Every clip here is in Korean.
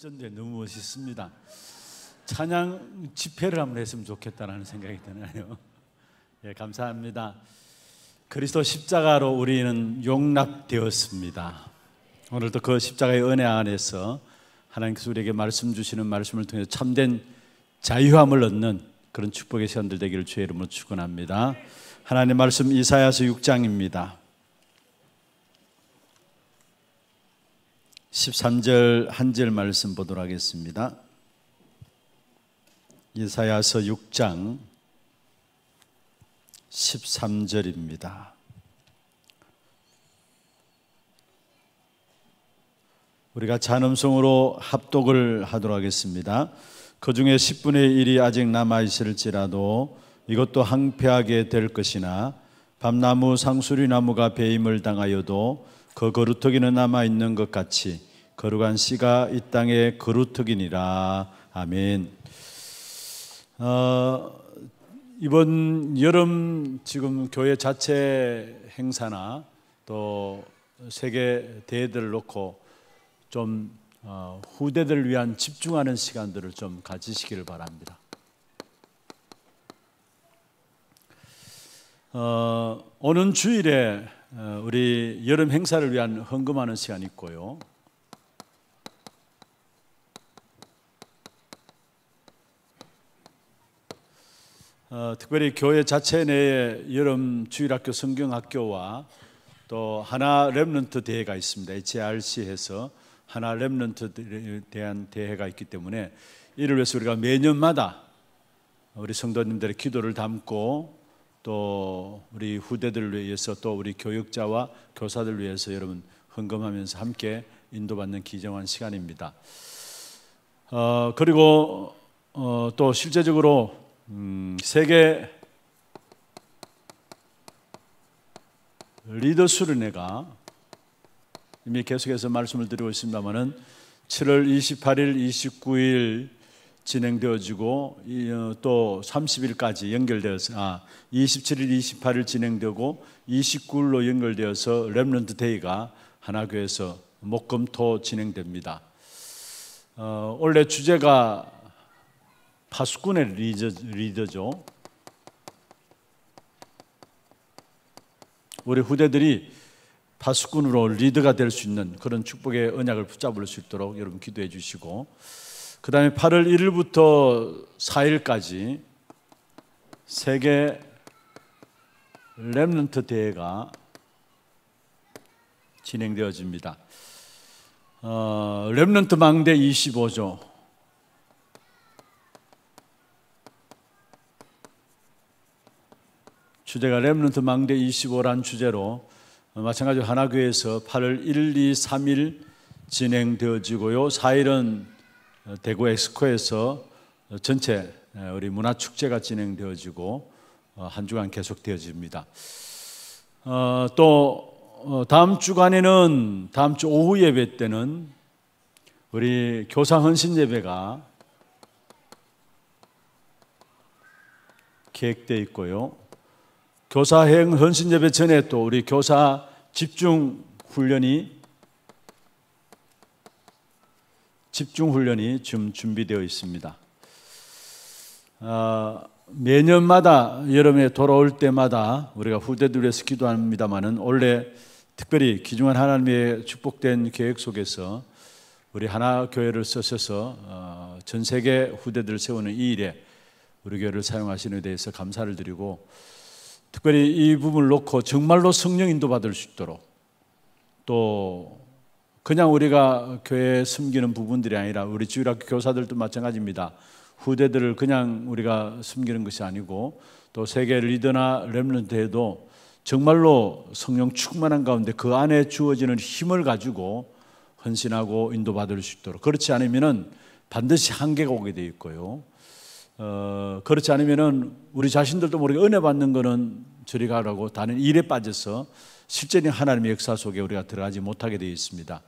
전대 너무 멋있습니다. 찬양 집회를 한번 했으면 좋겠다라는 생각이 드네요. 예, 감사합니다. 그리스도 십자가로 우리는 용납되었습니다. 오늘도 그 십자가의 은혜 안에서 하나님께서 우리에게 말씀 주시는 말씀을 통해 참된 자유함을 얻는 그런 축복의 시간들 되기를 주의 이름으로 축원합니다. 하나님 말씀 이사야서 6장입니다. 13절 한 절 말씀 보도록 하겠습니다. 예사야서 6장 13절입니다. 우리가 잔음성으로 합독을 하도록 하겠습니다. 그 중에 10분의 1이 아직 남아 있을지라도 이것도 항폐하게 될 것이나 밤나무 상수리 나무가 배임을 당하여도 그 거루터기는 남아 있는 것 같이 거룩한 씨가 이 땅에 거루터기니라. 아멘. 어, 이번 여름 지금 교회 자체 행사나 또 세계 대회들을 놓고 좀 어, 후대들을 위한 집중하는 시간들을 좀 가지시기를 바랍니다. 어, 오는 주일에 어, 우리 여름 행사를 위한 헌금하는 시간이 있고요. 어, 특별히 교회 자체 내에 여름 주일학교 성경학교와 또 하나 랩런트 대회가 있습니다. HRC에서 하나 랩런트 대한 대회가 있기 때문에 이를 위해서 우리가 매년마다 우리 성도님들의 기도를 담고 또 우리 후대들을 위해서 또 우리 교육자와 교사들 위해서 여러분 헌금하면서 함께 인도받는 기정한 시간입니다. 어, 그리고 어, 또 실제적으로 음, 세계 리더 수련회가 이미 계속해서 말씀을 드리고 있습니다만은 7월 28일, 29일 진행되어지고 어, 또 30일까지 연결되어서 아, 27일, 28일 진행되고 29일로 연결되어서 렘런트 데이가 하나교에서 목금토 진행됩니다. 어, 원래 주제가 파수꾼의 리더, 죠 우리 후대들이 파수꾼으로 리더가 될 수 있는 그런 축복의 언약을 붙잡을 수 있도록 여러분 기도해 주시고 그 다음에 8월 1일부터 4일까지 세계 렘런트 대회가 진행되어집니다. 어, 렘넌트 망대 25조 주제가 렘넌트 망대 25란 주제로 어, 마찬가지로 하나교회에서 8월 1, 2, 3일 진행되어지고요. 4일은 대구 엑스코에서 전체 우리 문화축제가 진행되어지고 어, 한 주간 계속되어집니다. 어, 또 어, 다음 주간에는 다음 주 오후 예배 때는 우리 교사 헌신 예배가 계획돼 있고요. 교사행 헌신 예배 전에 또 우리 교사 집중 훈련이 집중 훈련이 지금 준비되어 있습니다. 아, 매년마다 여름에 돌아올 때마다 우리가 후대들 위서 기도합니다만은 원래 특별히 기중한 하나님의 축복된 계획 속에서 우리 하나 교회를 쓰셔서 어, 전 세계 후대들을 세우는 이 일에 우리 교회를 사용하시는 데 대해서 감사를 드리고 특별히 이 부분을 놓고 정말로 성령 인도 받을 수 있도록 또 그냥 우리가 교회에 숨기는 부분들이 아니라 우리 주일학교 교사들도 마찬가지입니다. 후대들을 그냥 우리가 숨기는 것이 아니고 또 세계 리더나 렘런트에도 정말로 성령 충만한 가운데 그 안에 주어지는 힘을 가지고 헌신하고 인도받을 수 있도록 그렇지 않으면 반드시 한계가 오게 돼 있고요. 어, 그렇지 않으면 우리 자신들도 모르게 은혜 받는 거는 저리 가라고 다른 일에 빠져서 실제는 하나님의 역사 속에 우리가 들어가지 못하게 되어 있습니다.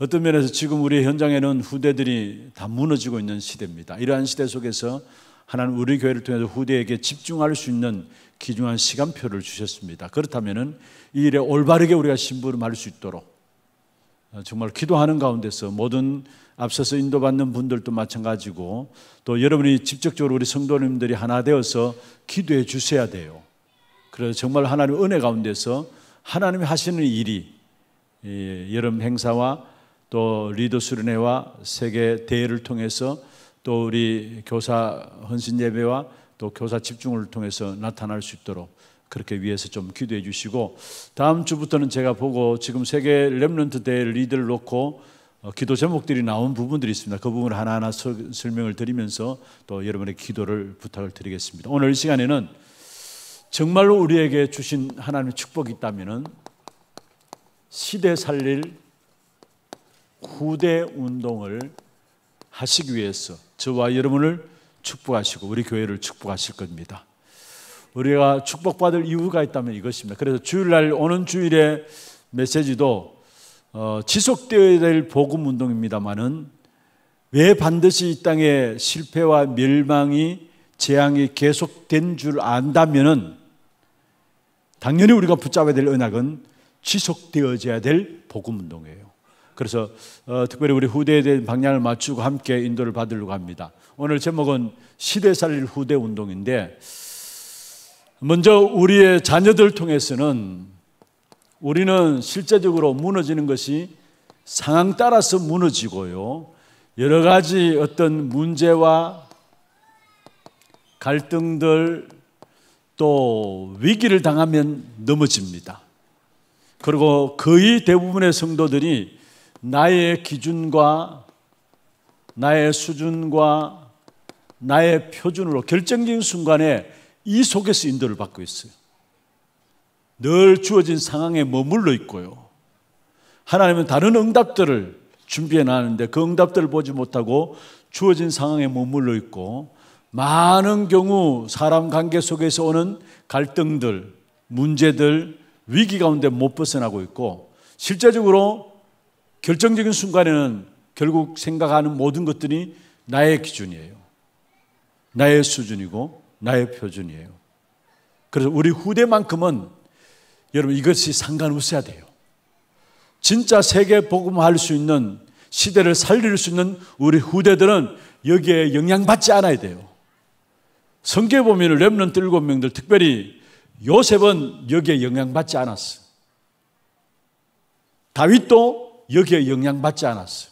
어떤 면에서 지금 우리 현장에는 후대들이 다 무너지고 있는 시대입니다. 이러한 시대 속에서 하나님 우리 교회를 통해서 후대에게 집중할 수 있는 기중한 시간표를 주셨습니다. 그렇다면이 일에 올바르게 우리가 신부름할 수 있도록 어, 정말 기도하는 가운데서 모든 앞서서 인도받는 분들도 마찬가지고 또 여러분이 직접적으로 우리 성도님들이 하나 되어서 기도해 주셔야 돼요. 그래서 정말 하나님 은혜 가운데서 하나님이 하시는 일이 예, 여름 행사와 또 리더 수련회와 세계 대회를 통해서 또 우리 교사 헌신 예배와 또 교사 집중을 통해서 나타날 수 있도록 그렇게 위해서 좀 기도해 주시고 다음 주부터는 제가 보고 지금 세계 랩런트 대회 리더를 놓고 어, 기도 제목들이 나온 부분들이 있습니다. 그 부분을 하나하나 설명을 드리면서 또 여러분의 기도를 부탁을 드리겠습니다. 오늘 이 시간에는 정말로 우리에게 주신 하나님의 축복이 있다면 시대 살릴 후대 운동을 하시기 위해서 저와 여러분을 축복하시고 우리 교회를 축복하실 겁니다. 우리가 축복받을 이유가 있다면 이것입니다. 그래서 주일날 오는 주일에 메시지도 어, 지속되어야 될 복음 운동입니다만은 왜 반드시 이 땅에 실패와 멸망이 재앙이 계속된 줄 안다면은 당연히 우리가 붙잡아야 될은약은 지속되어져야 될 복음 운동이에요. 그래서 어, 특별히 우리 후대에 대한 방향을 맞추고 함께 인도를 받으려고 합니다. 오늘 제목은 시대 살릴 후대 운동인데 먼저 우리의 자녀들 통해서는 우리는 실제적으로 무너지는 것이 상황 따라서 무너지고요. 여러 가지 어떤 문제와 갈등들 또 위기를 당하면 넘어집니다. 그리고 거의 대부분의 성도들이 나의 기준과 나의 수준과 나의 표준으로 결정적인 순간에 이 속에서 인도를 받고 있어요. 늘 주어진 상황에 머물러 있고요. 하나님은 다른 응답들을 준비해 놨는데 그 응답들을 보지 못하고 주어진 상황에 머물러 있고 많은 경우 사람 관계 속에서 오는 갈등들, 문제들, 위기 가운데 못 벗어나고 있고 실제적으로 결정적인 순간에는 결국 생각하는 모든 것들이 나의 기준이에요. 나의 수준이고 나의 표준이에요. 그래서 우리 후대만큼은 여러분 이것이 상관없어야 돼요. 진짜 세계 복음할수 있는 시대를 살릴 수 있는 우리 후대들은 여기에 영향받지 않아야 돼요. 성계 경 보면 렘넌트 일곱 명들 특별히 요셉은 여기에 영향받지 않았어. 다윗도 여기에 영향받지 않았어.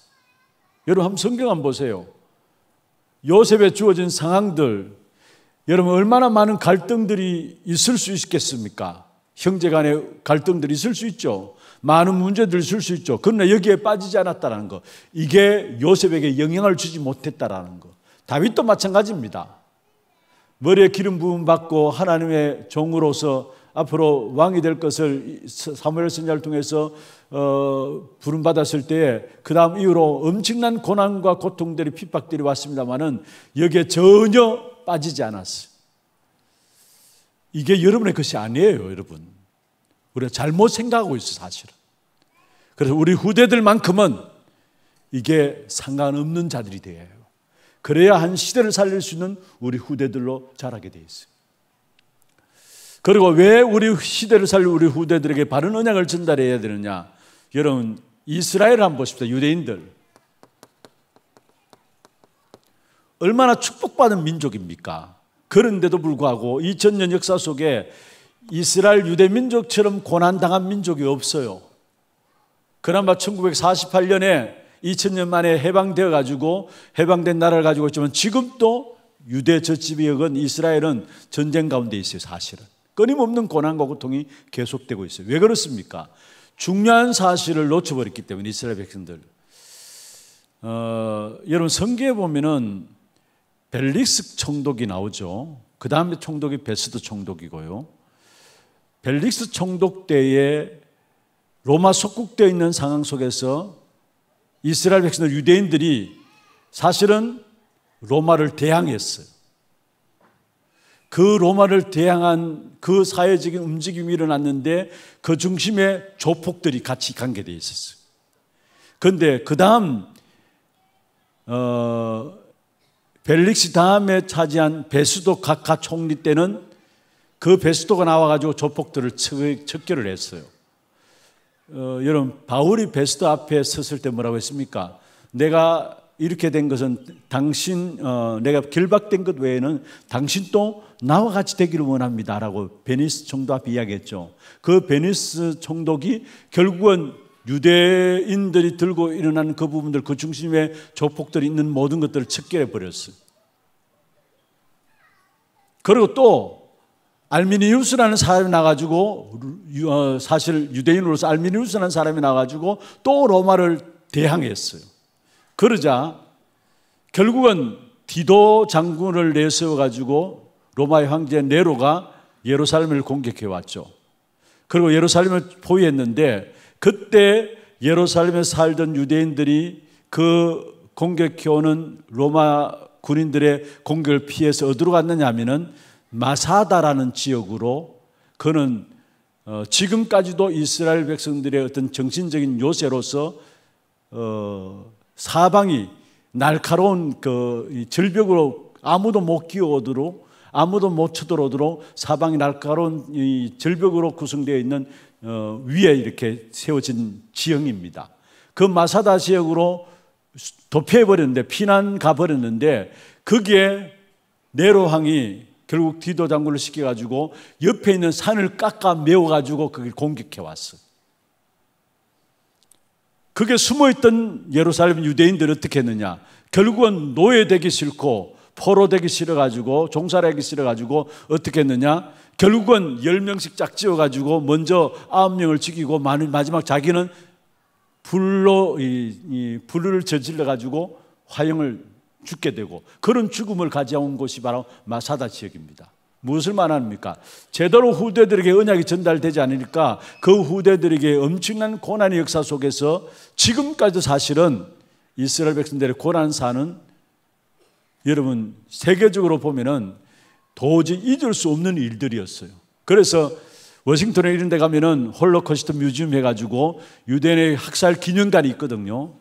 여러분 한번 성경 한번 보세요. 요셉에 주어진 상황들 여러분 얼마나 많은 갈등들이 있을 수 있겠습니까? 형제 간의 갈등들이 있을 수 있죠. 많은 문제들이 있을 수 있죠. 그러나 여기에 빠지지 않았다는 거. 이게 요셉에게 영향을 주지 못했다라는 거. 다윗도 마찬가지입니다. 머리에 기름 부음 받고 하나님의 종으로서 앞으로 왕이 될 것을 사무엘 선자를 통해서 어, 부름 받았을 때에 그 다음 이후로 엄청난 고난과 고통들이 핍박들이 왔습니다만은 여기에 전혀 빠지지 않았어요. 이게 여러분의 것이 아니에요, 여러분. 우리가 잘못 생각하고 있어 사실은. 그래서 우리 후대들만큼은 이게 상관없는 자들이 돼요. 그래야 한 시대를 살릴 수 있는 우리 후대들로 자라게 돼있습니 그리고 왜 우리 시대를 살릴 우리 후대들에게 바른 언약을 전달해야 되느냐? 여러분 이스라엘 한번 보십시다. 유대인들 얼마나 축복받은 민족입니까? 그런데도 불구하고 2000년 역사 속에 이스라엘 유대 민족처럼 고난 당한 민족이 없어요. 그나마 1948년에 2000년 만에 해방되어 가지고 해방된 나라를 가지고 있지만 지금도 유대 저지역은 이스라엘은 전쟁 가운데 있어요, 사실은. 끊임없는 고난과 고통이 계속되고 있어요. 왜 그렇습니까? 중요한 사실을 놓쳐버렸기 때문에 이스라엘 백성들. 어, 여러분 성경에 보면은 벨릭스 총독이 나오죠. 그 다음에 총독이 베스드 총독이고요. 벨릭스 총독 때에 로마 속국되어 있는 상황 속에서 이스라엘 백성들 유대인들이 사실은 로마를 대항했어요. 그 로마를 대항한 그 사회적인 움직임이 일어났는데 그 중심에 조폭들이 같이 관계되어 있었어요. 그런데 그 다음 어, 벨릭스 다음에 차지한 베스도 각하 총리 때는 그 베스도가 나와가지고 조폭들을 척결을 했어요. 어, 여러분 바울이 베스트 앞에 섰을 때 뭐라고 했습니까? 내가 이렇게 된 것은 당신 어, 내가 결박된 것 외에는 당신도 나와 같이 되기를 원합니다라고 베니스 총독 앞에 이야기했죠. 그 베니스 총독이 결국은 유대인들이 들고 일어나그 부분들 그 중심에 조폭들이 있는 모든 것들을 척결해 버렸어요. 그리고 또 알미니우스라는 사람이 나가지고 어, 사실 유대인으로서 알미니우스라는 사람이 나가지고 또 로마를 대항했어요. 그러자 결국은 디도 장군을 내세워 가지고 로마의 황제 네로가 예루살렘을 공격해 왔죠. 그리고 예루살렘을 포위했는데 그때 예루살렘에 살던 유대인들이 그 공격해 오는 로마 군인들의 공격을 피해서 어디로 갔느냐 하면은 마사다라는 지역으로 그는 어, 지금까지도 이스라엘 백성들의 어떤 정신적인 요새로서 어, 사방이 날카로운 그 절벽으로 아무도 못 끼어오도록 아무도 못 쳐들어오도록 사방이 날카로운 이 절벽으로 구성되어 있는 어, 위에 이렇게 세워진 지형입니다. 그 마사다 지역으로 도피해 버렸는데 피난 가 버렸는데 거기에 네로 왕이 결국 디도 장군을 시켜가지고 옆에 있는 산을 깎아 메워가지고 그걸 공격해 왔어. 그게 숨어있던 예루살렘 유대인들 어떻게 했느냐? 결국은 노예되기 싫고 포로되기 싫어가지고 종살하기 싫어가지고 어떻게 했느냐? 결국은 10명씩 짝지어가지고 먼저 9명을 죽이고 마지막 자기는 불로 이, 이 불을 저질러가지고 화형을 죽게 되고 그런 죽음을 가져온 곳이 바로 마사다 지역입니다. 무엇을 말합니까? 제대로 후대들에게 언약이 전달되지 않으니까 그 후대들에게 엄청난 고난의 역사 속에서 지금까지도 사실은 이스라엘 백성들의 고난사는 여러분 세계적으로 보면은 도저히 잊을 수 없는 일들이었어요. 그래서 워싱턴에 이런 데 가면은 홀로코스트 뮤지엄 해가지고 유대인의 학살 기념관이 있거든요.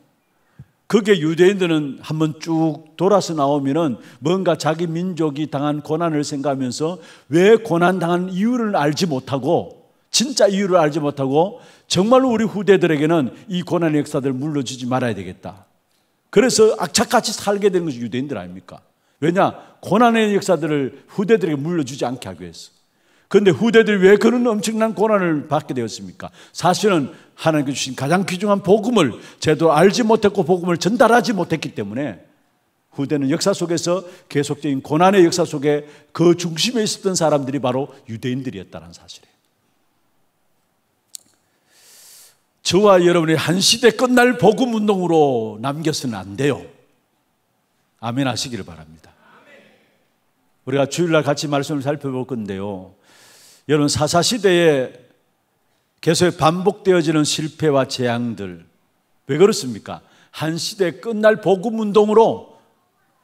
그게 유대인들은 한번 쭉 돌아서 나오면은 뭔가 자기 민족이 당한 고난을 생각하면서 왜 고난 당한 이유를 알지 못하고 진짜 이유를 알지 못하고 정말로 우리 후대들에게는 이 고난의 역사들 을 물러주지 말아야 되겠다. 그래서 악착같이 살게 되는 것이 유대인들 아닙니까? 왜냐? 고난의 역사들을 후대들에게 물려주지 않게 하기 위해서. 그런데 후대들왜 그런 엄청난 고난을 받게 되었습니까? 사실은 하나님께 주신 가장 귀중한 복음을 제대로 알지 못했고 복음을 전달하지 못했기 때문에 후대는 역사 속에서 계속적인 고난의 역사 속에 그 중심에 있었던 사람들이 바로 유대인들이었다는 사실이에요. 저와 여러분이 한 시대 끝날 복음 운동으로 남겨서는 안 돼요. 아멘 하시기를 바랍니다. 우리가 주일날 같이 말씀을 살펴볼 건데요. 여러분 사사시대에 계속 반복되어지는 실패와 재앙들 왜 그렇습니까? 한 시대 끝날 보급 운동으로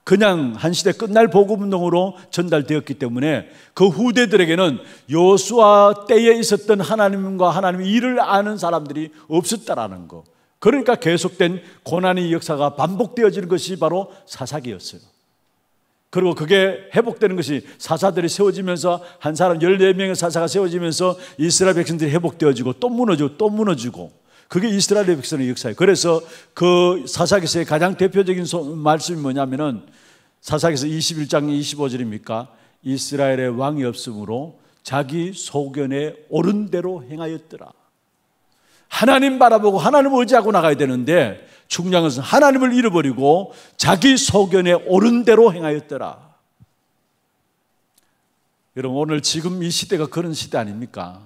그냥 한 시대 끝날 보급 운동으로 전달되었기 때문에 그 후대들에게는 요수아 때에 있었던 하나님과 하나님의 일을 아는 사람들이 없었다라는 거. 그러니까 계속된 고난의 역사가 반복되어지는 것이 바로 사사기였어요. 그리고 그게 회복되는 것이 사사들이 세워지면서 한 사람 14명의 사사가 세워지면서 이스라엘 백성들이 회복되어지고 또 무너지고 또 무너지고 그게 이스라엘 백성의 역사예요. 그래서 그 사사기서의 가장 대표적인 말씀이 뭐냐면은 사사기서 21장 25절입니까? 이스라엘의 왕이 없으므로 자기 소견에 옳은 대로 행하였더라. 하나님 바라보고 하나님 을 의지하고 나가야 되는데 중요한 것은 하나님을 잃어버리고 자기 소견에 옳은 대로 행하였더라. 여러분 오늘 지금 이 시대가 그런 시대 아닙니까?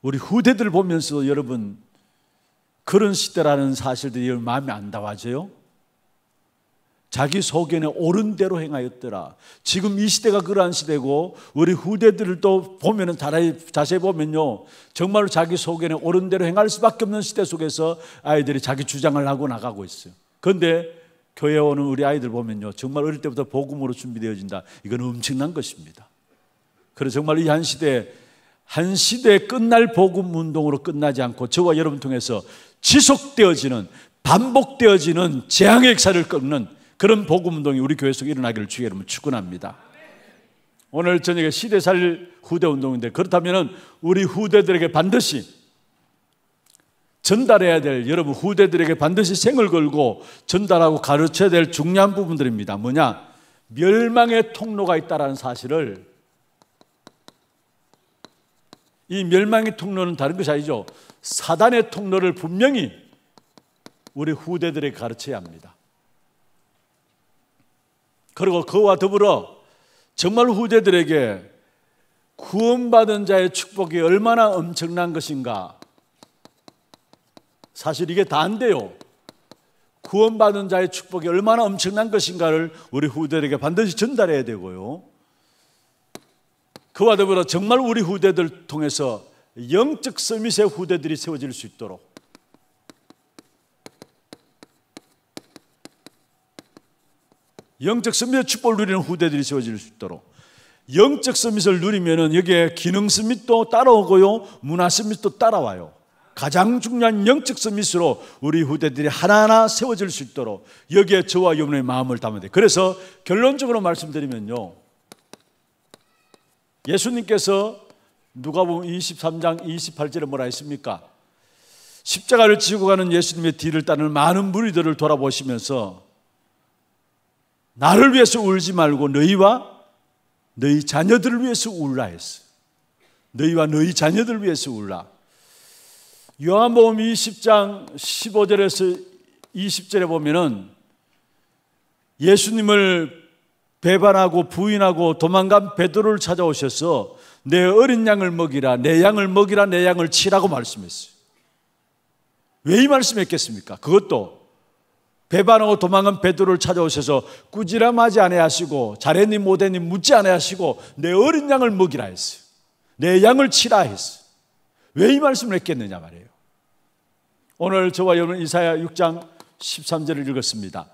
우리 후대들 보면서 여러분 그런 시대라는 사실들이 마음에 안 닿아져요? 자기 소견에 옳은 대로 행하였더라. 지금 이 시대가 그러한 시대고 우리 후대들을 또 보면은 자세히 보면요. 정말로 자기 소견에 옳은 대로 행할 수밖에 없는 시대 속에서 아이들이 자기 주장을 하고 나가고 있어요. 그런데 교회 오는 우리 아이들 보면요. 정말 어릴 때부터 복음으로 준비되어진다. 이건 엄청난 것입니다. 그래서 정말 이 한시대한시대 끝날 복음 운동으로 끝나지 않고 저와 여러분 통해서 지속되어지는 반복되어지는 재앙의 역사를 끊는 그런 복음 운동이 우리 교회 속에 일어나기를 주의 여러분 축원합니다. 오늘 저녁에 시대 살릴 후대 운동인데 그렇다면은 우리 후대들에게 반드시 전달해야 될 여러분 후대들에게 반드시 생을 걸고 전달하고 가르쳐야 될 중요한 부분들입니다. 뭐냐? 멸망의 통로가 있다라는 사실을 이 멸망의 통로는 다른 것이 아니죠. 사단의 통로를 분명히 우리 후대들에게 가르쳐야 합니다. 그리고 그와 더불어 정말 후대들에게 구원받은 자의 축복이 얼마나 엄청난 것인가. 사실 이게 다인데요. 구원받은 자의 축복이 얼마나 엄청난 것인가를 우리 후대들에게 반드시 전달해야 되고요. 그와 더불어 정말 우리 후대들 통해서 영적 서밋의 후대들이 세워질 수 있도록 영적 선민의 축복을 누리는 후대들이 세워질 수 있도록 영적 서밋을 누리면 여기에 기능 서밋도 따라오고요. 문화 서밋도 따라와요. 가장 중요한 영적 서밋으로 우리 후대들이 하나하나 세워질 수 있도록 여기에 저와 여러분의 마음을 담아야 돼. 그래서 결론적으로 말씀드리면요. 예수님께서 누가보음 23장 28절에 뭐라 했습니까? 십자가를 지고 가는 예수님의 뒤를 따는 많은 무리들을 돌아보시면서 나를 위해서 울지 말고 너희와 너희 자녀들을 위해서 울라 했어. 너희와 너희 자녀들을 위해서 울라. 요한복음 20장 15절에서 20절에 보면은 예수님을 배반하고 부인하고 도망간 베드로를 찾아오셔서 내 어린 양을 먹이라 내 양을 먹이라 내 양을 치라고 말씀했어요. 왜 이 말씀했겠습니까? 그것도 배반하고 도망간 베드로를 찾아오셔서 꾸지람하지 아니하시고 잘했니 못했니 묻지 않 아니하시고 내 어린 양을 먹이라 했어요. 내 양을 치라 했어요. 왜 이 말씀을 했겠느냐 말이에요. 오늘 저와 여러분 이사야 6장 13절을 읽었습니다.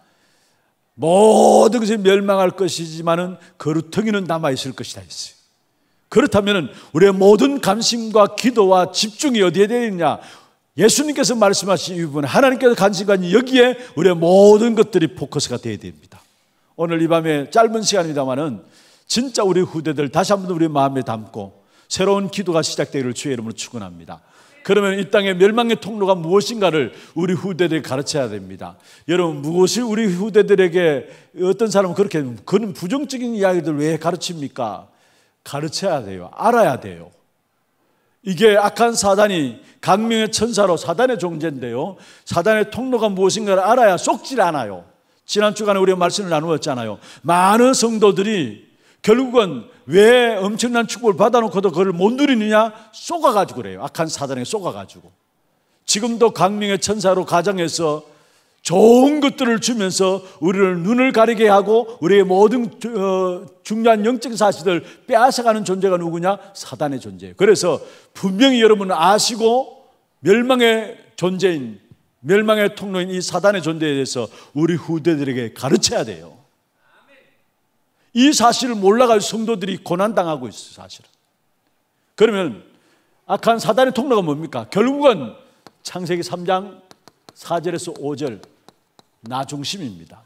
모든 것이 멸망할 것이지만은 거루텅이는 남아 있을 것이다 했어요. 그렇다면 우리의 모든 감심과 기도와 집중이 어디에 되어 있냐? 예수님께서 말씀하신 이 부분, 하나님께서 간신간히 여기에 우리의 모든 것들이 포커스가 되어야 됩니다. 오늘 이 밤에 짧은 시간이다마는 진짜 우리 후대들 다시 한번 우리 마음에 담고 새로운 기도가 시작되기를 주의 이름으로 축원합니다. 그러면 이 땅의 멸망의 통로가 무엇인가를 우리 후대들 가르쳐야 됩니다. 여러분 무엇이 우리 후대들에게 어떤 사람은 그렇게 그런 부정적인 이야기들 왜 가르칩니까? 가르쳐야 돼요. 알아야 돼요. 이게 악한 사단이 강명의 천사로 사단의 존재인데요. 사단의 통로가 무엇인가를 알아야 쏙질 않아요. 지난 주간에 우리가 말씀을 나누었잖아요. 많은 성도들이 결국은 왜 엄청난 축복을 받아놓고도 그걸 못 누리느냐? 쏘가가지고 그래요. 악한 사단에 쏘가가지고. 지금도 강명의 천사로 가정에서 좋은 것들을 주면서 우리를 눈을 가리게 하고 우리의 모든 어, 중요한 영적 사실을 빼앗아가는 존재가 누구냐? 사단의 존재예요. 그래서 분명히 여러분은 아시고 멸망의 존재인 멸망의 통로인 이 사단의 존재에 대해서 우리 후대들에게 가르쳐야 돼요. 이 사실을 몰라갈 성도들이 고난당하고 있어요, 사실은. 그러면 악한 사단의 통로가 뭡니까? 결국은 창세기 3장 4절에서 5절 나 중심입니다.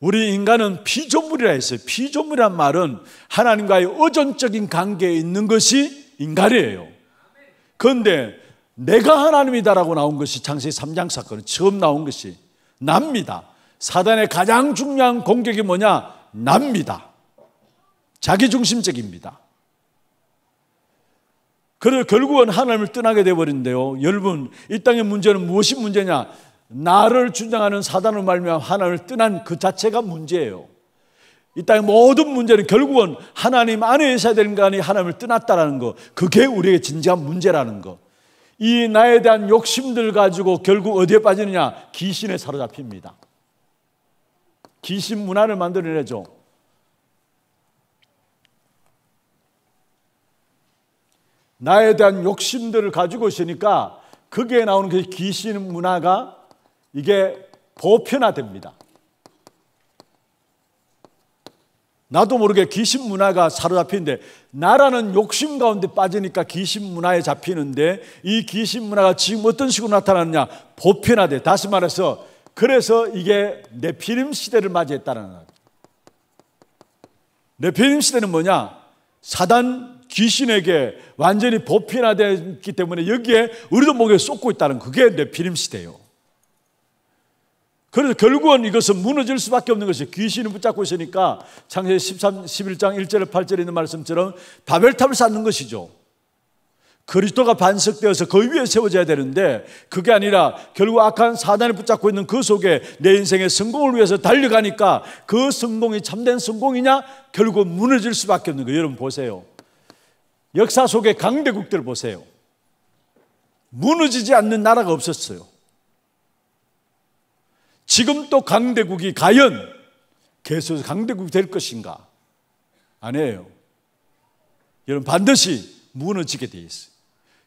우리 인간은 피조물이라 했어요. 피조물이란 말은 하나님과의 의존적인 관계에 있는 것이 인간이에요. 그런데 내가 하나님이다라고 나온 것이 창세 3장 사건은 처음 나온 것이 납니다. 사단의 가장 중요한 공격이 뭐냐? 납니다. 자기중심적입니다. 그래 결국은 하나님을 떠나게 되버린데요 여러분, 이 땅의 문제는 무엇이 문제냐? 나를 주장하는 사단을 말미암아 하나님을 떠난 그 자체가 문제예요. 이 땅의 모든 문제는 결국은 하나님 안에 있어야 되는 거 아니 하나님을 떠났다라는 거. 그게 우리에 진지한 문제라는 거. 이 나에 대한 욕심들 가지고 결국 어디에 빠지느냐? 귀신에 사로잡힙니다. 귀신 문화를 만들어내죠. 나에 대한 욕심들을 가지고 있으니까 거기에 나오는 그 귀신 문화가 이게 보편화됩니다. 나도 모르게 귀신 문화가 사로잡히는데 나라는 욕심 가운데 빠지니까 귀신 문화에 잡히는데 이 귀신 문화가 지금 어떤 식으로 나타났냐 보편화돼 다시 말해서 그래서 이게 네피림 시대를 맞이했다는 거죠 네피림 시대는 뭐냐 사단 귀신에게 완전히 보편화되기 때문에 여기에 우리도 목에 쏟고 있다는 그게 네피림 시대예요 그래서 결국은 이것은 무너질 수밖에 없는 것이 귀신을 붙잡고 있으니까 창세기 13, 11장 1절 8절에 있는 말씀처럼 바벨탑을 쌓는 것이죠. 그리스도가 반석되어서 그 위에 세워져야 되는데 그게 아니라 결국 악한 사단을 붙잡고 있는 그 속에 내 인생의 성공을 위해서 달려가니까 그 성공이 참된 성공이냐? 결국 은 무너질 수밖에 없는 거예요. 여러분 보세요. 역사 속에 강대국들 보세요. 무너지지 않는 나라가 없었어요. 지금 또 강대국이 과연 계속 강대국이 될 것인가? 아니에요. 여러분 반드시 무너지게 돼 있어요.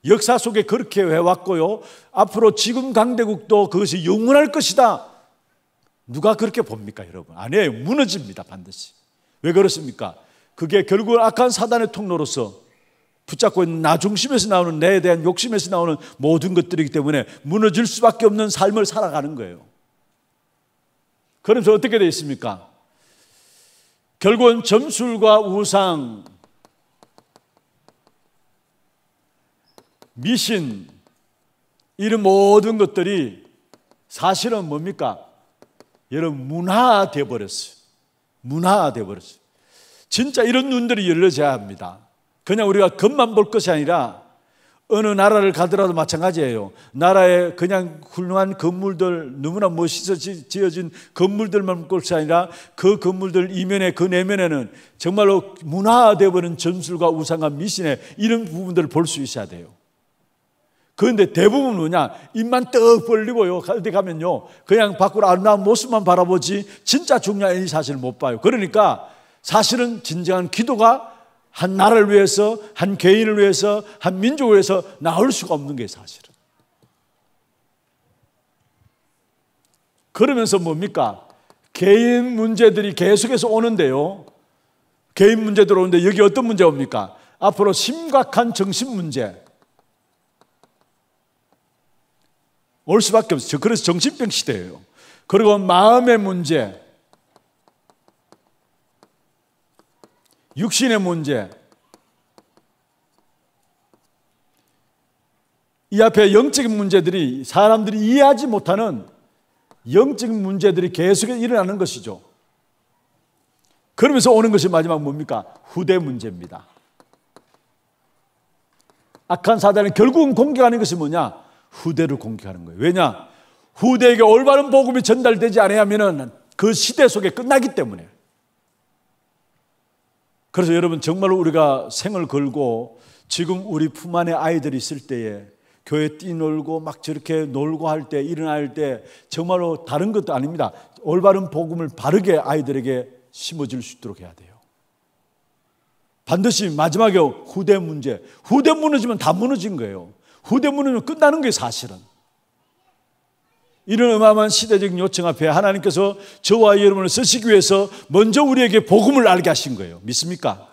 역사 속에 그렇게 해왔고요. 앞으로 지금 강대국도 그것이 영원할 것이다. 누가 그렇게 봅니까, 여러분? 아니에요. 무너집니다, 반드시. 왜 그렇습니까? 그게 결국 악한 사단의 통로로서 붙잡고 있는 나 중심에서 나오는 내에 대한 욕심에서 나오는 모든 것들이기 때문에 무너질 수밖에 없는 삶을 살아가는 거예요. 그러면서 어떻게 되어 있습니까? 결국은 점술과 우상, 미신, 이런 모든 것들이 사실은 뭡니까? 여러분, 문화가되어 버렸어요. 문화가되어 버렸어요. 진짜 이런 눈들이 열려져야 합니다. 그냥 우리가 겉만 볼 것이 아니라 어느 나라를 가더라도 마찬가지예요. 나라에 그냥 훌륭한 건물들, 너무나 멋있어 지어진 건물들만 볼이 아니라 그 건물들 이면에, 그 내면에는 정말로 문화되어버린 전술과 우상과 미신의 이런 부분들을 볼 수 있어야 돼요. 그런데 대부분 뭐냐? 입만 떡 벌리고요. 갈 때 가면요. 그냥 밖으로 아름다운 모습만 바라보지 진짜 중요한 이 사실을 못 봐요. 그러니까 사실은 진정한 기도가 한 나라를 위해서, 한 개인을 위해서, 한 민족을 위해서 나올 수가 없는 게 사실은. 그러면서 뭡니까? 개인 문제들이 계속해서 오는데요. 개인 문제들 오는데 여기 어떤 문제 옵니까? 앞으로 심각한 정신 문제. 올 수밖에 없어요. 그래서 정신병 시대예요. 그리고 마음의 문제. 육신의 문제. 이 앞에 영적인 문제들이 사람들이 이해하지 못하는 영적인 문제들이 계속 일어나는 것이죠. 그러면서 오는 것이 마지막 뭡니까? 후대 문제입니다. 악한 사단은 결국은 공격하는 것이 뭐냐? 후대를 공격하는 거예요. 왜냐? 후대에게 올바른 복음이 전달되지 않아면그 시대 속에 끝나기 때문에. 그래서 여러분 정말로 우리가 생을 걸고 지금 우리 품 안에 아이들이 있을 때에 교회 뛰놀고 막 저렇게 놀고 할 때 일어날 때 정말로 다른 것도 아닙니다. 올바른 복음을 바르게 아이들에게 심어줄 수 있도록 해야 돼요. 반드시 마지막에 후대 문제. 후대 무너지면 다 무너진 거예요. 후대 무너지면 끝나는 게 사실은. 이런 음마어한 시대적인 요청 앞에 하나님께서 저와 여러분을 쓰시기 위해서 먼저 우리에게 복음을 알게 하신 거예요. 믿습니까?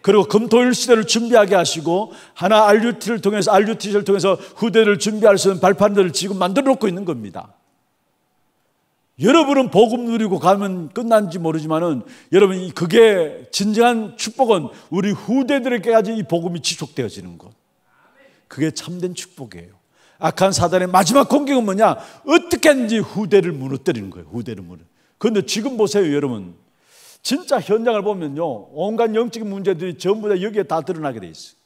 그리고 금토일 시대를 준비하게 하시고 하나 RUT를 통해서 RUT를 통해서 후대를 준비할 수 있는 발판들을 지금 만들어 놓고 있는 겁니다. 여러분은 복음 누리고 가면 끝난지 모르지만은 여러분 그게 진정한 축복은 우리 후대들에게까지 이 복음이 지속되어지는 것. 그게 참된 축복이에요. 악한 사단의 마지막 공격은 뭐냐? 어떻게 하지 후대를 무너뜨리는 거예요. 후대를 무너. 그런데 지금 보세요, 여러분. 진짜 현장을 보면요. 온갖 영적인 문제들이 전부 다 여기에 다 드러나게 돼 있어요.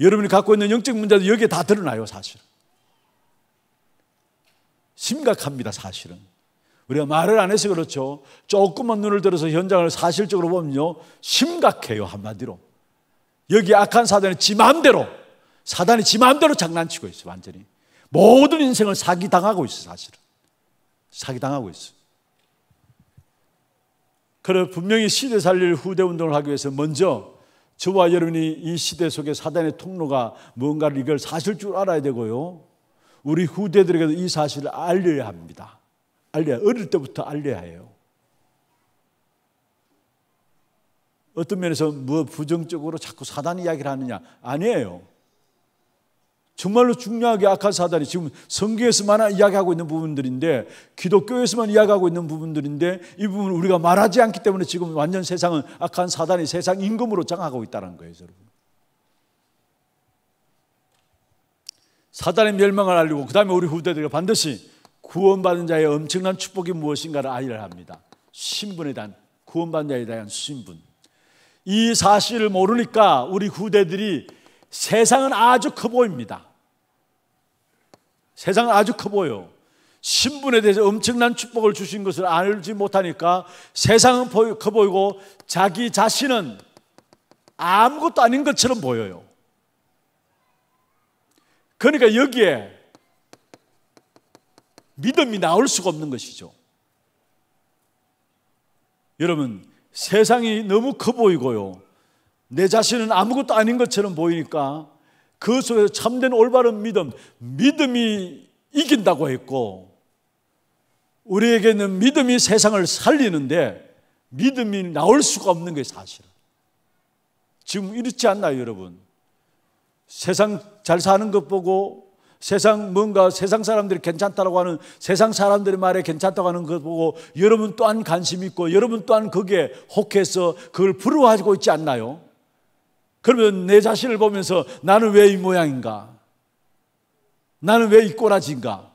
여러분이 갖고 있는 영적 문제도 여기에 다 드러나요, 사실은. 심각합니다, 사실은. 우리가 말을 안 해서 그렇죠. 조금만 눈을 들어서 현장을 사실적으로 보면요. 심각해요, 한마디로. 여기 악한 사단이 지 마음대로 사단이 지 마음대로 장난치고 있어, 완전히. 모든 인생을 사기당하고 있어, 사실은. 사기당하고 있어. 그래, 분명히 시대 살릴 후대 운동을 하기 위해서 먼저 저와 여러분이 이 시대 속에 사단의 통로가 뭔가를 이걸 사실 줄 알아야 되고요. 우리 후대들에게도 이 사실을 알려야 합니다. 알려야, 어릴 때부터 알려야 해요. 어떤 면에서 뭐 부정적으로 자꾸 사단 이야기를 하느냐? 아니에요. 정말로 중요하게 악한 사단이 지금 성경에서만 이야기하고 있는 부분들인데 기독교에서만 이야기하고 있는 부분들인데 이 부분을 우리가 말하지 않기 때문에 지금 완전 세상은 악한 사단이 세상 임금으로 장악하고 있다는 거예요, 여러분. 사단의 멸망을 알리고 그다음에 우리 후대들이 반드시 구원받은 자의 엄청난 축복이 무엇인가를 알려야 합니다. 신분에 대한 구원받은 자에 대한 신분. 이 사실을 모르니까 우리 후대들이 세상은 아주 커 보입니다. 세상은 아주 커 보여. 신분에 대해서 엄청난 축복을 주신 것을 알지 못하니까 세상은 커 보이고 자기 자신은 아무것도 아닌 것처럼 보여요. 그러니까 여기에 믿음이 나올 수가 없는 것이죠. 여러분, 세상이 너무 커 보이고요. 내 자신은 아무것도 아닌 것처럼 보이니까 그 속에서 참된 올바른 믿음, 믿음이 이긴다고 했고, 우리에게는 믿음이 세상을 살리는데 믿음이 나올 수가 없는 게사실 지금 이렇지 않나요, 여러분? 세상 잘 사는 것 보고 세상 뭔가 세상 사람들이 괜찮다고 하는 세상 사람들의 말에 괜찮다고 하는 것 보고 여러분 또한 관심 있고 여러분 또한 거기에 혹해서 그걸 부러워하고 있지 않나요? 그러면 내 자신을 보면서 나는 왜 이 모양인가? 나는 왜 이꼬라지인가나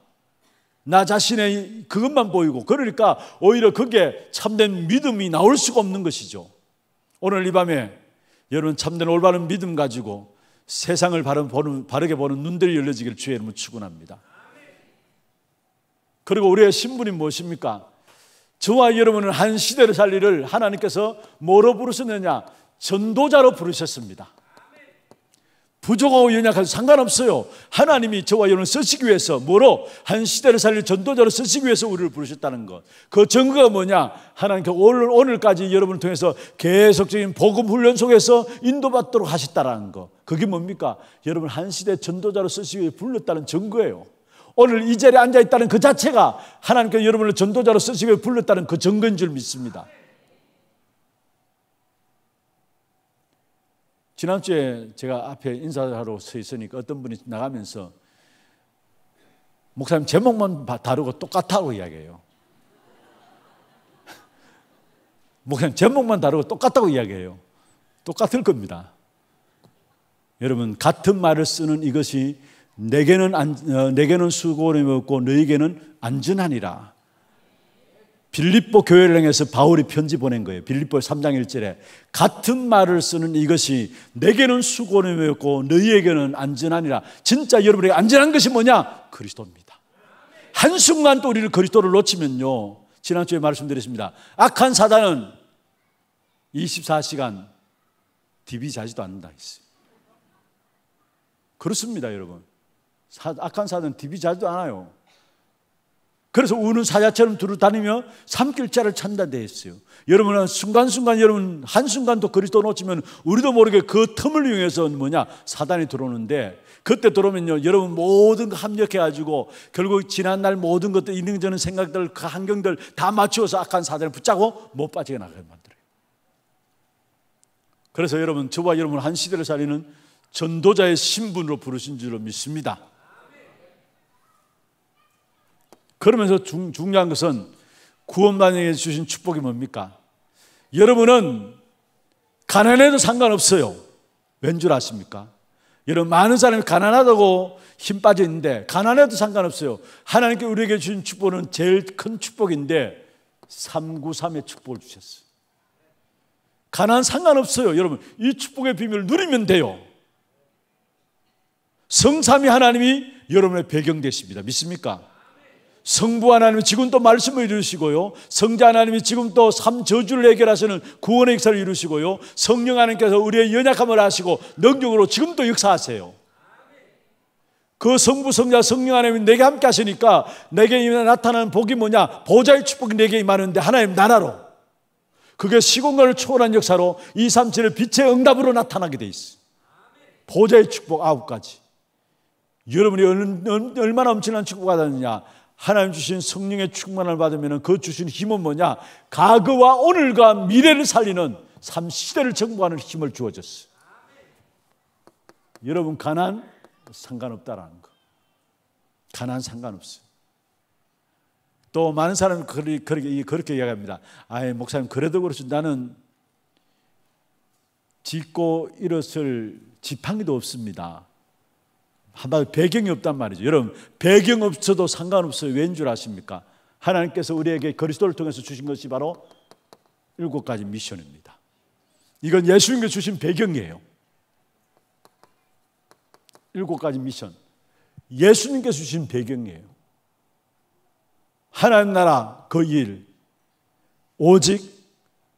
자신의 그것만 보이고 그러니까 오히려 그게 참된 믿음이 나올 수가 없는 것이죠. 오늘 이 밤에 여러분 참된 올바른 믿음 가지고 세상을 바르게 보는 눈들이 열려지길 주의 이름으로 축원합니다. 그리고 우리의 신분이 무엇입니까? 저와 여러분은 한 시대를 살리를 하나님께서 뭐로 부르셨느냐? 전도자로 부르셨습니다. 부족하고 연약한 상관없어요. 하나님이 저와 여러분 쓰시기 위해서 뭐로 한 시대를 살릴 전도자로 쓰시기 위해서 우리를 부르셨다는 것. 그 증거가 뭐냐? 하나님께서 오늘 까지 여러분을 통해서 계속적인 복음 훈련 속에서 인도받도록 하셨다는 것. 그게 뭡니까? 여러분 한 시대 전도자로 쓰시기 위해 불렀다는 증거예요. 오늘 이 자리에 앉아 있다는 그 자체가 하나님께서 여러분을 전도자로 쓰시기 위해 불렀다는 그 증거인 줄 믿습니다. 지난주에 제가 앞에 인사하러 서 있으니까 어떤 분이 나가면서 목사님 제목만 다르고 똑같다고 이야기해요. 목사님 제목만 다르고 똑같다고 이야기해요. 똑같을 겁니다. 여러분 같은 말을 쓰는 이것이 내게는 안, 어, 내게는 수고를 먹고 너에게는 희 안전하니라. 빌립보 교회를 향해서 바울이 편지 보낸 거예요. 빌립보 3장 1절에 같은 말을 쓰는 이것이 내게는 수고는 외웠고 너희에게는 안전하니라. 진짜 여러분에게 안전한 것이 뭐냐? 그리스도입니다. 한순간 또 우리를 그리스도를 놓치면요. 지난주에 말씀드렸습니다. 악한 사단은 24시간 TV 자지도 않는다 했어요. 그렇습니다, 여러분. 사, 악한 사단은 TV 자지도 않아요. 그래서 우는 사자처럼 두루다니며 삼킬자를 찾는다 되었어요. 여러분은 순간순간 여러분 한순간도 그리스도 놓치면 우리도 모르게 그 틈을 이용해서 뭐냐 사단이 들어오는데 그때 들어오면요 여러분 모든 거 합력해가지고 결국 지난날 모든 것들 있는 저는 생각들 그 환경들 다 맞추어서 악한 사단을 붙잡고 못 빠지게 나가게 만들어요. 그래서 여러분 저와 여러분 한 시대를 살리는 전도자의 신분으로 부르신 줄로 믿습니다. 그러면서 중, 중요한 것은 구원만에게 주신 축복이 뭡니까? 여러분은 가난해도 상관없어요. 왠 줄 아십니까? 여러분 많은 사람이 가난하다고 힘 빠져 있는데 가난해도 상관없어요. 하나님께 우리에게 주신 축복은 제일 큰 축복인데 393의 축복을 주셨어요. 가난 상관없어요. 여러분 이 축복의 비밀을 누리면 돼요. 성삼위 하나님이 여러분의 배경 되십니다. 믿습니까? 성부 하나님은 지금 또 말씀을 이루시고요. 성자 하나님이 지금 또삼 저주를 해결하시는 구원의 역사를 이루시고요. 성령 하나님께서 우리의 연약함을 아시고 능력으로 지금 또 역사하세요. 그 성부, 성자, 성령 하나님이 내게 함께 하시니까 내게 나타나는 복이 뭐냐? 보좌의 축복이 내게 임하는데 하나님 나라로. 그게 시공간을 초월한 역사로 2, 3, 7의 빛의 응답으로 나타나게 돼있어 보좌의 축복 아홉 가지. 여러분이 얼마나 엄청난 축복을 받았느냐? 하나님 주신 성령의 충만을 받으면 그 주신 힘은 뭐냐? 과거와 오늘과 미래를 살리는 삶 시대를 정복하는 힘을 주어졌어 여러분 가난 상관없다라는 거. 가난 상관없어또 많은 사람은 그렇 그렇게, 그렇게 이야기합니다. 아 목사님 그래도 그렇지 나는 짓고 일었을 지팡이도 없습니다. 한마디 배경이 없단 말이죠. 여러분, 배경 없어도 상관없어요. 왠줄 아십니까? 하나님께서 우리에게 그리스도를 통해서 주신 것이 바로 일곱 가지 미션입니다. 이건 예수님께 주신 배경이에요. 일곱 가지 미션. 예수님께 주신 배경이에요. 하나님 나라 그 일. 오직,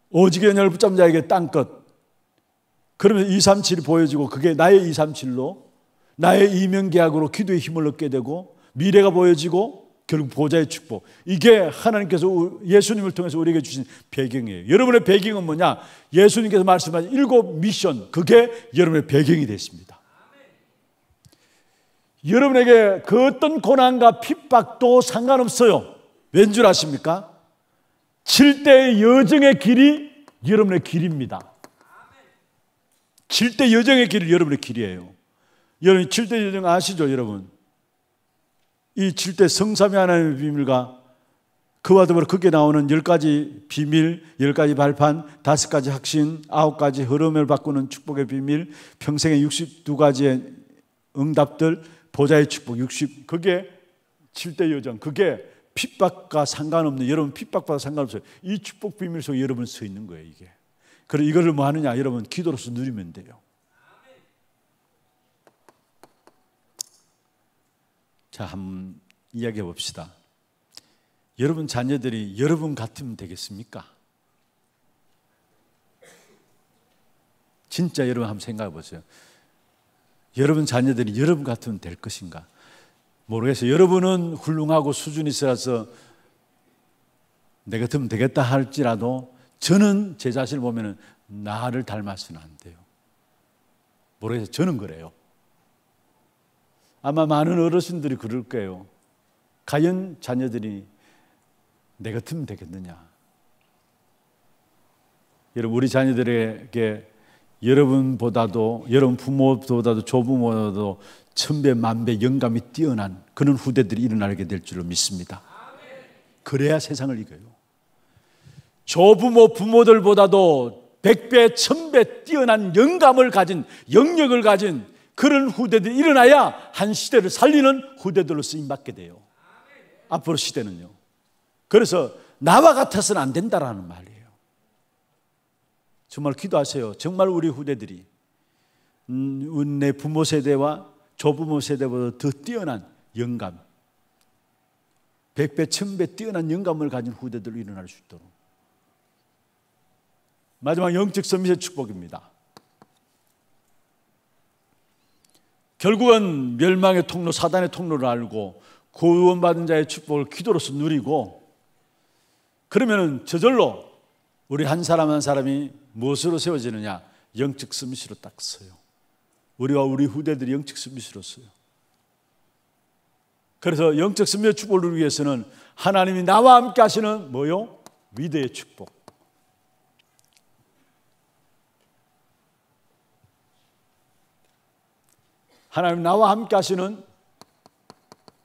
오직의 열붙잡는 자에게 땅끝. 그러면 237이 보여지고 그게 나의 237로 나의 이명 계약으로 기도의 힘을 얻게 되고 미래가 보여지고 결국 보좌의 축복. 이게 하나님께서 예수님을 통해서 우리에게 주신 배경이에요. 여러분의 배경은 뭐냐? 예수님께서 말씀하신 일곱 미션. 그게 여러분의 배경이 되십니다. 여러분에게 그 어떤 고난과 핍박도 상관없어요. 왠 줄 아십니까? 7대의 여정의 길이 여러분의 길입니다. 7대 여정의 길이 여러분의 길이에요. 여러분 7대 여정 아시죠 여러분? 이 7대 성삼위 하나님의 비밀과 그와 더불어 그게 나오는 10가지 비밀, 10가지 발판, 5가지 확신, 9가지 흐름을 바꾸는 축복의 비밀, 평생의 62가지의 응답들, 보좌의 축복 60. 그게 7대 여정. 그게 핍박과 상관없는 여러분 핍박과 상관없어요. 이 축복 비밀 속에 여러분 서 있는 거예요, 이게. 그리고 이거뭐 하느냐? 여러분 기도로서 누리면 돼요. 자, 한번 이야기해 봅시다. 여러분 자녀들이 여러분 같으면 되겠습니까? 진짜 여러분 한번 생각해 보세요. 여러분 자녀들이 여러분 같으면 될 것인가? 모르겠어요. 여러분은 훌륭하고 수준이 있어서 내 같으면 되겠다 할지라도 저는 제 자신을 보면 나를 닮아서는 안 돼요. 모르겠어요. 저는 그래요. 아마 많은 어르신들이 그럴 거예요. 과연 자녀들이 내 같으면 되겠느냐? 여러분 우리 자녀들에게 여러분보다도 여러분 부모보다도 조부모보다도 천배 만배 영감이 뛰어난 그런 후대들이 일어나게 될 줄로 믿습니다. 그래야 세상을 이겨요. 조부모 부모들보다도 백배 천배 뛰어난 영감을 가진 영역을 가진 그런 후대들이 일어나야 한 시대를 살리는 후대들로 쓰임받게 돼요. 앞으로 시대는요. 그래서 나와 같아서는 안 된다라는 말이에요. 정말 기도하세요. 정말 우리 후대들이 음, 내 부모 세대와 조부모 세대보다 더 뛰어난 영감, 백배, 천배 뛰어난 영감을 가진 후대들로 일어날 수 있도록. 마지막 영적 서밋 축복입니다. 결국은 멸망의 통로, 사단의 통로를 알고 구원받은 자의 축복을 기도로서 누리고 그러면은 저절로 우리 한 사람 한 사람이 무엇으로 세워지느냐? 영적 스미시로 딱 서요. 우리와 우리 후대들이 영적 스미시로 서요. 그래서 영적 스미의 축복을 누리기 위해서는 하나님이 나와 함께 하시는 뭐요? 위대의 축복. 하나님 나와 함께 하시는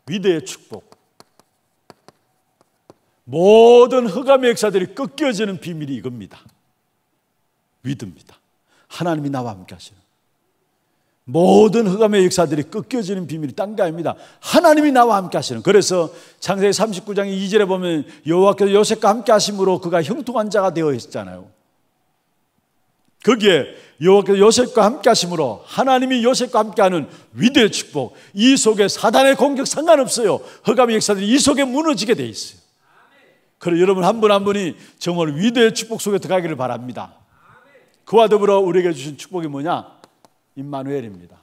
위대의 축복. 모든 흑암의 역사들이 꺾여지는 비밀이 이겁니다. 믿음입니다. 하나님이 나와 함께 하시는. 모든 흑암의 역사들이 꺾여지는 비밀이 딴 게 아닙니다. 하나님이 나와 함께 하시는. 그래서 창세기 39장 2절에 보면 여호와께서 요셉과 함께 하심으로 그가 형통한 자가 되어 있잖아요. 거기에 요셉과 함께 하심으로 하나님이 요셉과 함께하는 위대의 축복 이 속에 사단의 공격 상관없어요 허감의 역사들이 이 속에 무너지게 돼 있어요 그래 여러분 한 분한 한 분이 정말 위대의 축복 속에 들어가기를 바랍니다 그와 더불어 우리에게 주신 축복이 뭐냐? 임마누엘입니다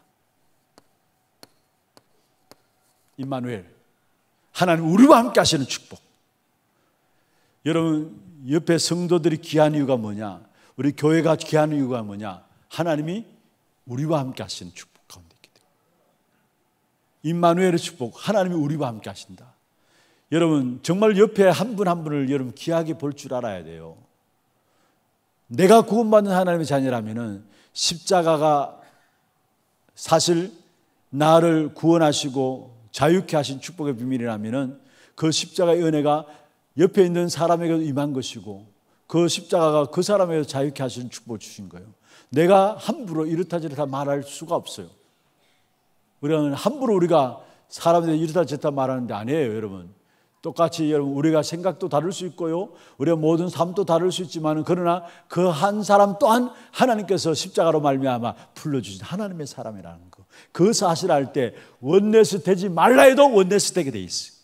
임마누엘 하나님 우리와 함께 하시는 축복 여러분 옆에 성도들이 귀한 이유가 뭐냐? 우리 교회가 귀한 이유가 뭐냐? 하나님이 우리와 함께 하신 축복 가운데 있기 때문에. 임마누엘의 축복, 하나님이 우리와 함께 하신다. 여러분 정말 옆에 한 분한 한 분을 여러분 귀하게 볼 줄 알아야 돼요. 내가 구원받는 하나님의 자녀라면은 십자가가 사실 나를 구원하시고 자유케 하신 축복의 비밀이라면은 그 십자가의 은혜가 옆에 있는 사람에게도 임한 것이고 그 십자가가 그 사람에게 자유케 하시는 축복을 주신 거예요. 내가 함부로 이렇다 저렇다 말할 수가 없어요. 우리는 함부로 우리가 사람들이 렇다 저렇다 말하는데 아니에요, 여러분. 똑같이 여러분 우리가 생각도 다를 수 있고요. 우리의 모든 삶도 다를 수 있지만 그러나 그 한 사람 또한 하나님께서 십자가로 말미암아 불러 주신 하나님의 사람이라는 거. 그 사실 알 때 원내스 되지 말라 해도 원내스 되게 돼 있어.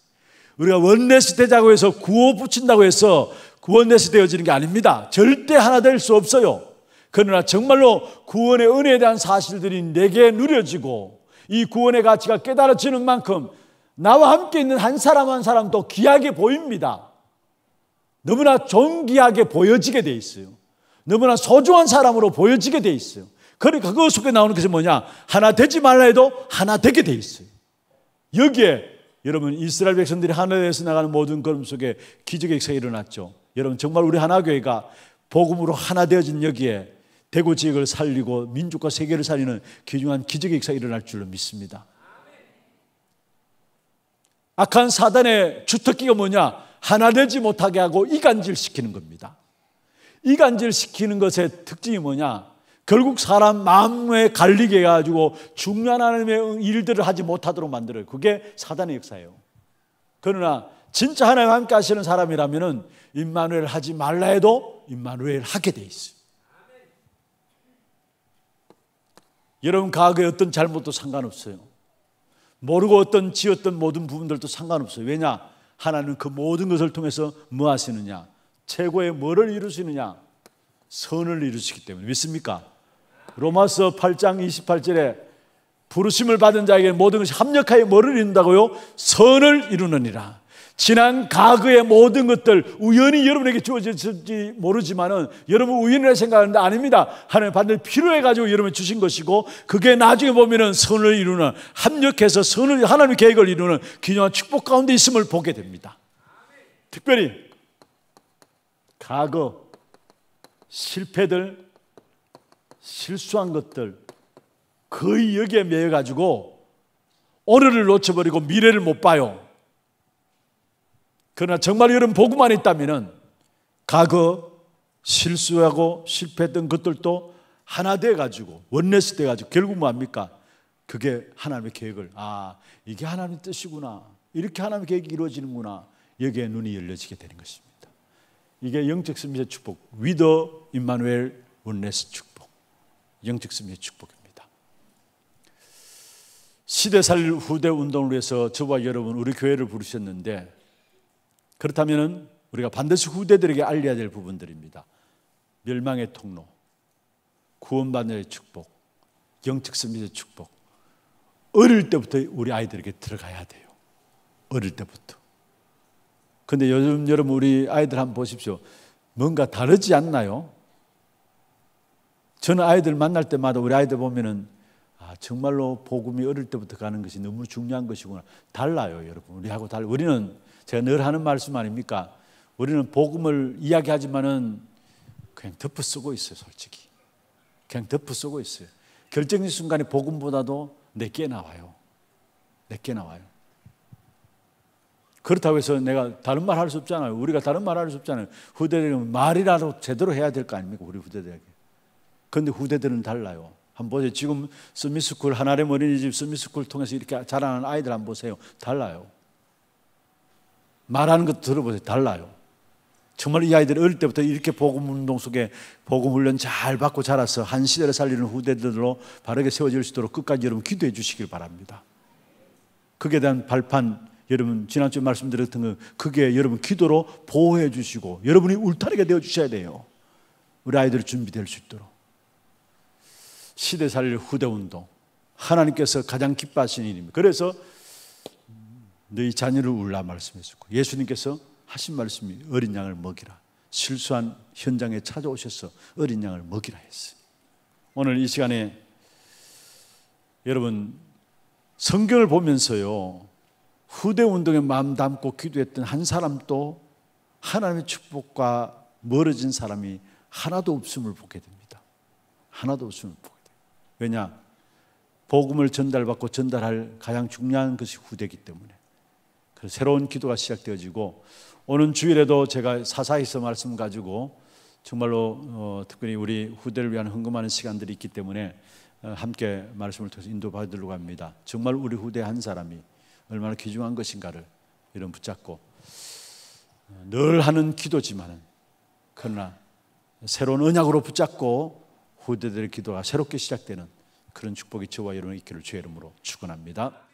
우리가 원내스 되자고 해서 구호 붙인다고 해서 구원돼서 되어지는 게 아닙니다. 절대 하나 될 수 없어요. 그러나 정말로 구원의 은혜에 대한 사실들이 내게 누려지고 이 구원의 가치가 깨달아지는 만큼 나와 함께 있는 한 사람 한 사람도 귀하게 보입니다. 너무나 존귀하게 보여지게 돼 있어요. 너무나 소중한 사람으로 보여지게 돼 있어요. 그러니까 그 속에 나오는 것이 뭐냐? 하나 되지 말라 해도 하나 되게 돼 있어요. 여기에 여러분 이스라엘 백성들이 하늘에서 나가는 모든 걸음 속에 기적의 역사가 일어났죠. 여러분 정말 우리 하나교회가 복음으로 하나 되어진 여기에 대구 지역을 살리고 민족과 세계를 살리는 귀중한 기적의 역사가 일어날 줄로 믿습니다. 악한 사단의 주특기가 뭐냐? 하나 되지 못하게 하고 이간질시키는 겁니다. 이간질시키는 것의 특징이 뭐냐? 결국 사람 마음에 갈리게 해가지고 중요한 하나님의 일들을 하지 못하도록 만들어요. 그게 사단의 역사예요. 그러나 진짜 하나님 함께 하시는 사람이라면은 임마누엘 하지 말라 해도 임마누엘 하게 돼 있어요. 여러분 과거에 어떤 잘못도 상관없어요. 모르고 어떤 지었던 모든 부분들도 상관없어요. 왜냐? 하나님은 그 모든 것을 통해서 뭐 하시느냐? 최고의 뭐를 이루시느냐? 선을 이루시기 때문에 믿습니까? 로마서 8장 28절에 부르심을 받은 자에게 모든 것이 합력하여 뭐를 이룬다고요? 선을 이루느니라. 지난 과거의 모든 것들 우연히 여러분에게 주어졌을지 모르지만은 여러분 우연이라 생각하는데 아닙니다. 하나님 반드시 필요해 가지고 여러분 주신 것이고 그게 나중에 보면은 선을 이루는 합력해서 선을 하나님의 계획을 이루는 기념한 축복 가운데 있음을 보게 됩니다. 특별히 과거 실패들 실수한 것들 거의 여기에 매여 가지고 오늘을 놓쳐버리고 미래를 못 봐요. 그러나 정말 여러분 보고만 있다면 과거 실수하고 실패했던 것들도 하나 돼가지고 원내스 돼가지고 결국 뭡니까 뭐 그게 하나님의 계획을 아 이게 하나님의 뜻이구나 이렇게 하나님의 계획이 이루어지는구나 여기에 눈이 열려지게 되는 것입니다. 이게 영적 승리의 축복 위더 임마누엘 원내스 축복 영적 승리의 축복입니다. 시대 살 후대 운동을 위해서 저와 여러분 우리 교회를 부르셨는데 그렇다면 우리가 반드시 후대들에게 알려야 될 부분들입니다. 멸망의 통로, 구원받는 축복, 영적 선비의 축복. 어릴 때부터 우리 아이들에게 들어가야 돼요. 어릴 때부터. 근데 요즘 여러분 우리 아이들 한번 보십시오. 뭔가 다르지 않나요? 저는 아이들 만날 때마다 우리 아이들 보면은 아, 정말로 복음이 어릴 때부터 가는 것이 너무 중요한 것이구나. 달라요, 여러분. 우리하고 달라. 요 우리는 제가 늘 하는 말씀 아닙니까? 우리는 복음을 이야기하지만은 그냥 덮어 쓰고 있어요, 솔직히. 그냥 덮어 쓰고 있어요. 결정적인 순간에 복음보다도 내게 나와요. 내게 나와요. 그렇다고 해서 내가 다른 말 할 수 없잖아요. 우리가 다른 말 할 수 없잖아요. 후대들에 말이라도 제대로 해야 될 거 아닙니까? 우리 후대들에게. 근데 후대들은 달라요. 한번 보세요. 지금 스미스쿨, 하나의 머리이집 스미스쿨 통해서 이렇게 자라는 아이들 한번 보세요. 달라요. 말하는 것 들어보세요. 달라요. 정말 이 아이들이 어릴 때부터 이렇게 복음 운동 속에 복음 훈련 잘 받고 자라서 한 시대를 살리는 후대들로 바르게 세워질 수 있도록 끝까지 여러분 기도해 주시길 바랍니다. 그에 대한 발판 여러분 지난주 말씀드렸던 그 그게 여러분 기도로 보호해 주시고 여러분이 울타리가 되어 주셔야 돼요. 우리 아이들이 준비될 수 있도록 시대 살릴 후대 운동 하나님께서 가장 기뻐하시는 일입니다. 그래서 너희 자녀를 울라 말씀했었고 예수님께서 하신 말씀이 어린 양을 먹이라 실수한 현장에 찾아오셔서 어린 양을 먹이라 했어요. 오늘 이 시간에 여러분 성경을 보면서요 후대 운동에 마음 담고 기도했던 한 사람도 하나님의 축복과 멀어진 사람이 하나도 없음을 보게 됩니다. 하나도 없음을 보게 돼요. 왜냐? 복음을 전달받고 전달할 가장 중요한 것이 후대기 때문에. 그래서 새로운 기도가 시작되어지고 오는 주일에도 제가 사사에서 말씀 가지고 정말로 어, 특별히 우리 후대를 위한 헌금하는 시간들이 있기 때문에 어, 함께 말씀을 통해서 인도받으려고 합니다. 정말 우리 후대 한 사람이 얼마나 귀중한 것인가를 이런 붙잡고 어, 늘 하는 기도지만 그러나 새로운 언약으로 붙잡고 후대들의 기도가 새롭게 시작되는 그런 축복이 저와 여러분 있기를 주의 이름으로 축원합니다.